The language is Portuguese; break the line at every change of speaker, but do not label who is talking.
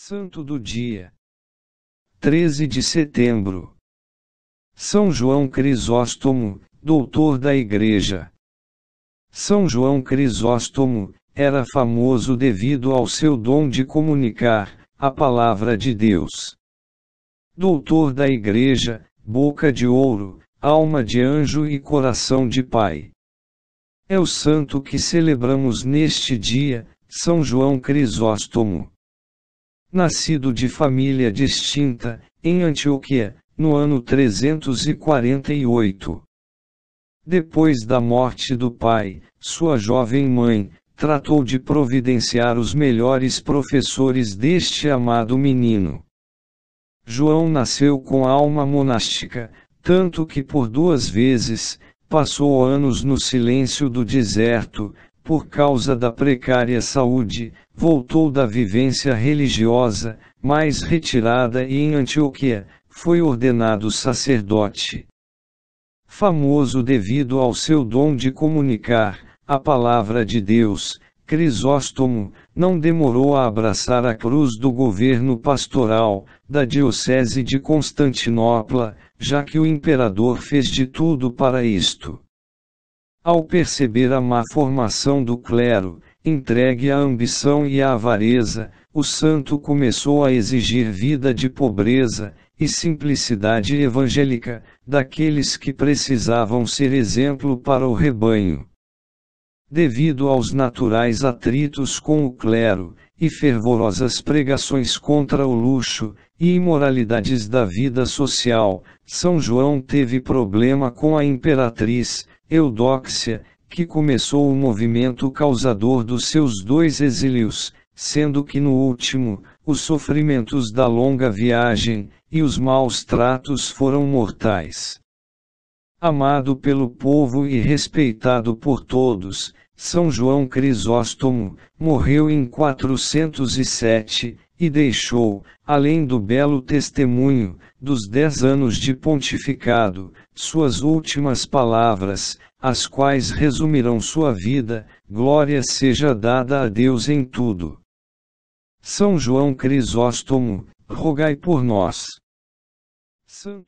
Santo do Dia 13 de Setembro São João Crisóstomo, doutor da Igreja. São João Crisóstomo era famoso devido ao seu dom de comunicar a palavra de Deus. Doutor da Igreja, boca de ouro, alma de anjo e coração de pai. É o santo que celebramos neste dia, São João Crisóstomo nascido de família distinta, em Antioquia, no ano 348. Depois da morte do pai, sua jovem mãe, tratou de providenciar os melhores professores deste amado menino. João nasceu com alma monástica, tanto que por duas vezes, passou anos no silêncio do deserto, por causa da precária saúde, voltou da vivência religiosa, mais retirada e em Antioquia, foi ordenado sacerdote. Famoso devido ao seu dom de comunicar a palavra de Deus, Crisóstomo não demorou a abraçar a cruz do governo pastoral da Diocese de Constantinopla, já que o imperador fez de tudo para isto. Ao perceber a má formação do clero, entregue à ambição e à avareza, o santo começou a exigir vida de pobreza e simplicidade evangélica daqueles que precisavam ser exemplo para o rebanho. Devido aos naturais atritos com o clero e fervorosas pregações contra o luxo e imoralidades da vida social, São João teve problema com a imperatriz, Eudóxia, que começou o movimento causador dos seus dois exílios, sendo que no último, os sofrimentos da longa viagem e os maus tratos foram mortais amado pelo povo e respeitado por todos, São João Crisóstomo, morreu em 407, e deixou, além do belo testemunho, dos dez anos de pontificado, suas últimas palavras, as quais resumirão sua vida, glória seja dada a Deus em tudo. São João Crisóstomo, rogai por nós. Santo